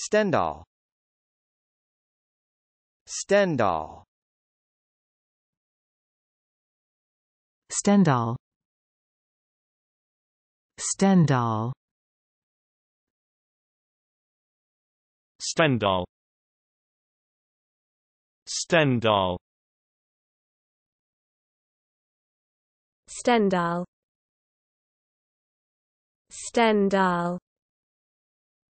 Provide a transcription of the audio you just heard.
Stendhal Stendhal Stendhal Stendhal Stendhal Stendhal Stendhal Stendhal